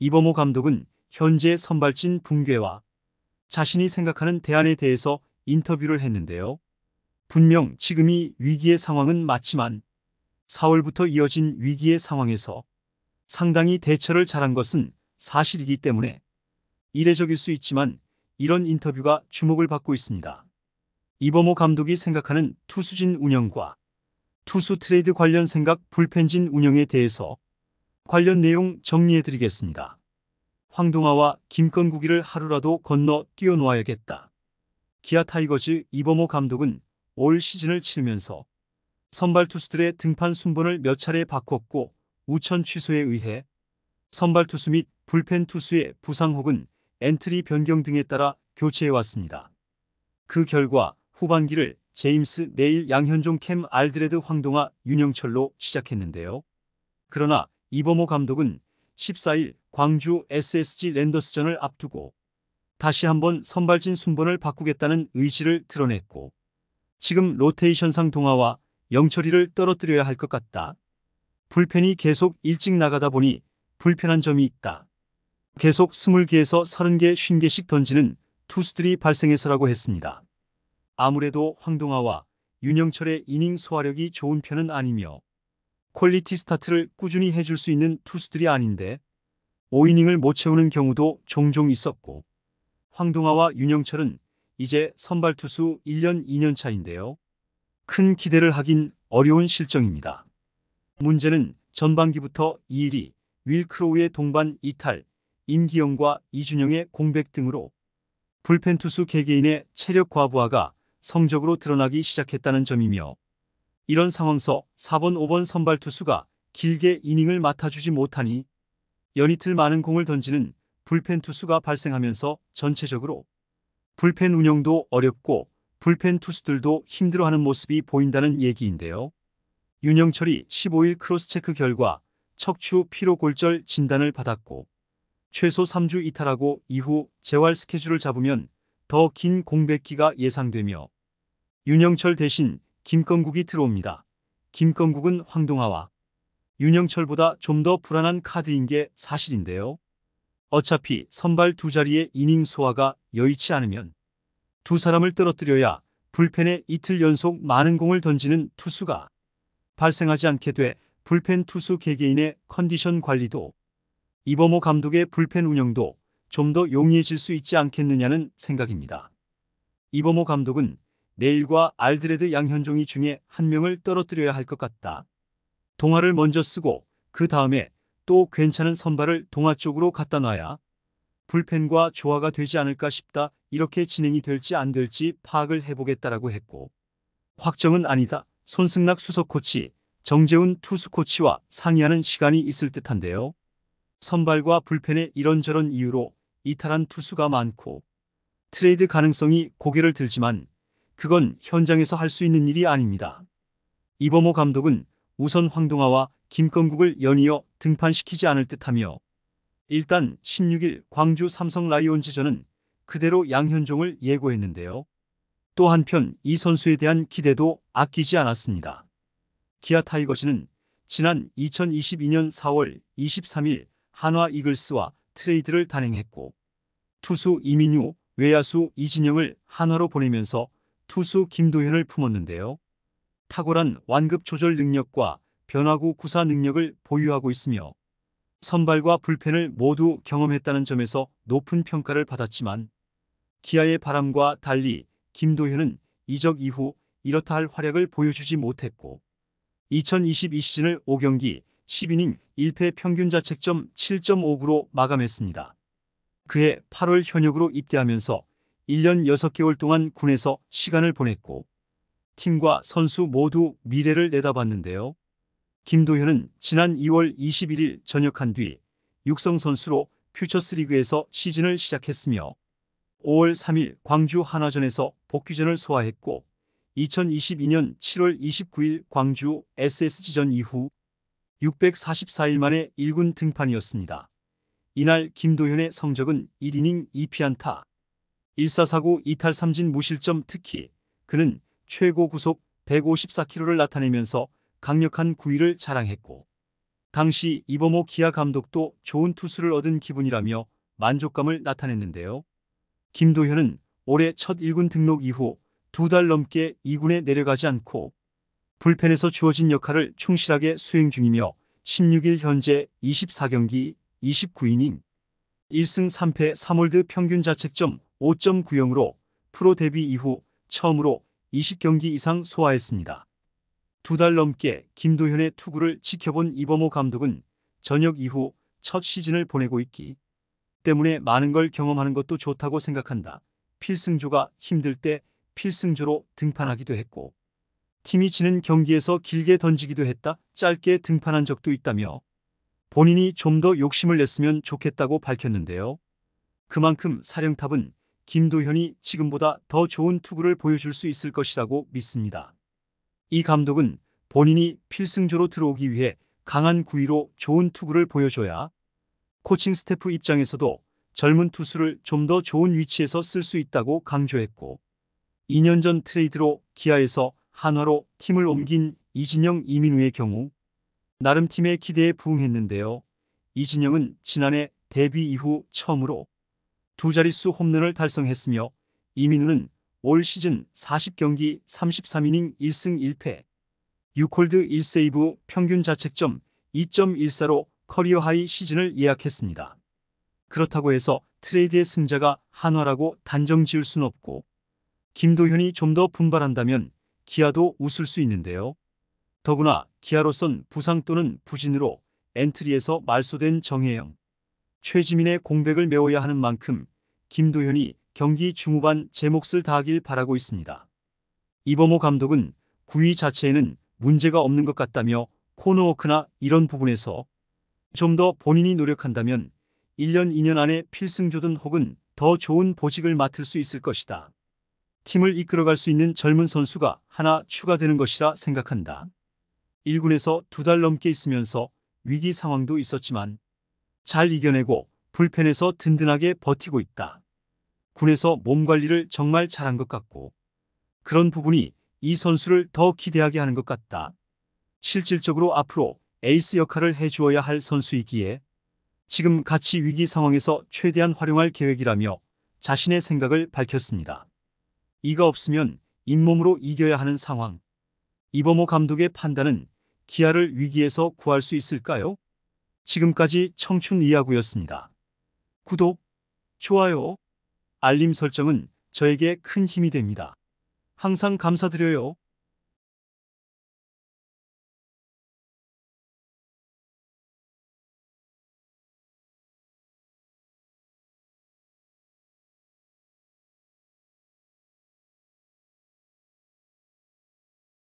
이범호 감독은 현재 선발진 붕괴와 자신이 생각하는 대안에 대해서 인터뷰를 했는데요. 분명 지금이 위기의 상황은 맞지만 4월부터 이어진 위기의 상황에서 상당히 대처를 잘한 것은 사실이기 때문에 이례적일 수 있지만 이런 인터뷰가 주목을 받고 있습니다. 이범호 감독이 생각하는 투수진 운영과 투수 트레이드 관련 생각 불펜진 운영에 대해서 관련 내용 정리해드리겠습니다. 황동아와 김건국이를 하루라도 건너 뛰어놓아야겠다. 기아 타이거즈 이범호 감독은 올 시즌을 치르면서 선발 투수들의 등판 순번을 몇 차례 바꿨고 우천 취소에 의해 선발 투수 및 불펜 투수의 부상 혹은 엔트리 변경 등에 따라 교체해왔습니다. 그 결과 후반기를 제임스, 네일 양현종, 캠, 알드레드, 황동아, 윤영철로 시작했는데요. 그러나 이범호 감독은 14일 광주 SSG 랜더스전을 앞두고 다시 한번 선발진 순번을 바꾸겠다는 의지를 드러냈고 지금 로테이션상 동화와 영철이를 떨어뜨려야 할 것 같다. 불펜이 계속 일찍 나가다 보니 불편한 점이 있다. 계속 20개에서 30개 50개씩 던지는 투수들이 발생해서라고 했습니다. 아무래도 황동아와 윤영철의 이닝 소화력이 좋은 편은 아니며 퀄리티 스타트를 꾸준히 해줄 수 있는 투수들이 아닌데 5이닝을 못 채우는 경우도 종종 있었고 황동아와 윤영철은 이제 선발 투수 1년 2년 차인데요. 큰 기대를 하긴 어려운 실정입니다. 문제는 전반기부터 2일이 윌크로우의 동반 이탈, 임기영과 이준영의 공백 등으로 불펜 투수 개개인의 체력 과부하가 성적으로 드러나기 시작했다는 점이며 이런 상황 서 4번 5번 선발 투수가 길게 이닝을 맡아주지 못하니 연이틀 많은 공을 던지는 불펜 투수가 발생하면서 전체적으로 불펜 운영도 어렵고 불펜 투수들도 힘들어하는 모습이 보인다는 얘기인데요. 윤영철이 15일 크로스체크 결과 척추 피로골절 진단을 받았고 최소 3주 이탈하고 이후 재활 스케줄을 잡으면 더 긴 공백기가 예상되며 윤영철 대신 김건국이 들어옵니다. 김건국은 황동아와 윤영철보다 좀 더 불안한 카드인 게 사실인데요. 어차피 선발 두 자리의 이닝 소화가 여의치 않으면 두 사람을 떨어뜨려야 불펜에 이틀 연속 많은 공을 던지는 투수가 발생하지 않게 돼 불펜 투수 개개인의 컨디션 관리도 이범호 감독의 불펜 운영도 좀 더 용이해질 수 있지 않겠느냐는 생각입니다. 이범호 감독은 네일과 알드레드 양현종이 중에 한 명을 떨어뜨려야 할 것 같다. 동화를 먼저 쓰고 그 다음에 또 괜찮은 선발을 동화 쪽으로 갖다 놔야 불펜과 조화가 되지 않을까 싶다. 이렇게 진행이 될지 안 될지 파악을 해보겠다라고 했고 확정은 아니다. 손승락 수석 코치, 정재훈 투수 코치와 상의하는 시간이 있을 듯한데요. 선발과 불펜의 이런저런 이유로 이탈한 투수가 많고 트레이드 가능성이 고개를 들지만 그건 현장에서 할 수 있는 일이 아닙니다. 이범호 감독은 우선 황동아와 김건국을 연이어 등판시키지 않을 듯하며 일단 16일 광주 삼성 라이온즈전은 그대로 양현종을 예고했는데요. 또 한편 이 선수에 대한 기대도 아끼지 않았습니다. 기아 타이거즈는 지난 2022년 4월 23일 한화 이글스와 트레이드를 단행했고 투수 이민유, 외야수 이진영을 한화로 보내면서 투수 김도현을 품었는데요. 탁월한 완급 조절 능력과 변화구 구사 능력을 보유하고 있으며 선발과 불펜을 모두 경험했다는 점에서 높은 평가를 받았지만 기아의 바람과 달리 김도현은 이적 이후 이렇다 할 활약을 보여주지 못했고 2022 시즌을 5경기 10이닝 1패 평균 자책점 7 5 9로 마감했습니다. 그해 8월 현역으로 입대하면서 1년 6개월 동안 군에서 시간을 보냈고 팀과 선수 모두 미래를 내다봤는데요. 김도현은 지난 2월 21일 전역한 뒤 육성 선수로 퓨처스리그에서 시즌을 시작했으며 5월 3일 광주 한화전에서 복귀전을 소화했고 2022년 7월 29일 광주 SSG전 이후 644일 만에 1군 등판이었습니다. 이날 김도현의 성적은 1이닝 2피안타 1사사9 이탈 삼진 무실점 특히 그는 최고 구속 154km를 나타내면서 강력한 구위를 자랑했고 당시 이범호 기아 감독도 좋은 투수를 얻은 기분이라며 만족감을 나타냈는데요. 김도현은 올해 첫 1군 등록 이후 두 달 넘게 2군에 내려가지 않고 불펜에서 주어진 역할을 충실하게 수행 중이며 16일 현재 24경기 29이닝 1승 3패 3월드 평균 자책점 5.90으로 프로 데뷔 이후 처음으로 20경기 이상 소화했습니다. 두 달 넘게 김도현의 투구를 지켜본 이범호 감독은 저녁 이후 첫 시즌을 보내고 있기 때문에 많은 걸 경험하는 것도 좋다고 생각한다. 필승조가 힘들 때 필승조로 등판하기도 했고 팀이 지는 경기에서 길게 던지기도 했다. 짧게 등판한 적도 있다며 본인이 좀 더 욕심을 냈으면 좋겠다고 밝혔는데요. 그만큼 사령탑은 김도현이 지금보다 더 좋은 투구를 보여줄 수 있을 것이라고 믿습니다. 이 감독은 본인이 필승조로 들어오기 위해 강한 구위로 좋은 투구를 보여줘야 코칭 스태프 입장에서도 젊은 투수를 좀 더 좋은 위치에서 쓸 수 있다고 강조했고 2년 전 트레이드로 기아에서 한화로 팀을 옮긴 이진영 이민우의 경우 나름 팀의 기대에 부응했는데요. 이진영은 지난해 데뷔 이후 처음으로 두 자릿수 홈런을 달성했으며 이민우는 올 시즌 40경기 33이닝 1승 1패, 6홀드 1세이브 평균 자책점 2.14로 커리어 하이 시즌을 예약했습니다. 그렇다고 해서 트레이드의 승자가 한화라고 단정 지을 순 없고 김도현이 좀 더 분발한다면 기아도 웃을 수 있는데요. 더구나 기아로선 부상 또는 부진으로 엔트리에서 말소된 정혜영. 최지민의 공백을 메워야 하는 만큼 김도현이 경기 중후반 제 몫을 다하길 바라고 있습니다. 이범호 감독은 구위 자체에는 문제가 없는 것 같다며 코너워크나 이런 부분에서 좀 더 본인이 노력한다면 1년 2년 안에 필승조든 혹은 더 좋은 보직을 맡을 수 있을 것이다. 팀을 이끌어갈 수 있는 젊은 선수가 하나 추가되는 것이라 생각한다. 1군에서 두 달 넘게 있으면서 위기 상황도 있었지만 잘 이겨내고 불펜에서 든든하게 버티고 있다. 군에서 몸 관리를 정말 잘한 것 같고 그런 부분이 이 선수를 더 기대하게 하는 것 같다. 실질적으로 앞으로 에이스 역할을 해주어야 할 선수이기에 지금 같이 위기 상황에서 최대한 활용할 계획이라며 자신의 생각을 밝혔습니다. 이가 없으면 잇몸으로 이겨야 하는 상황. 이범호 감독의 판단은 기아를 위기에서 구할 수 있을까요? 지금까지 청춘 이야구였습니다. 구독, 좋아요, 알림 설정은 저에게 큰 힘이 됩니다. 항상 감사드려요.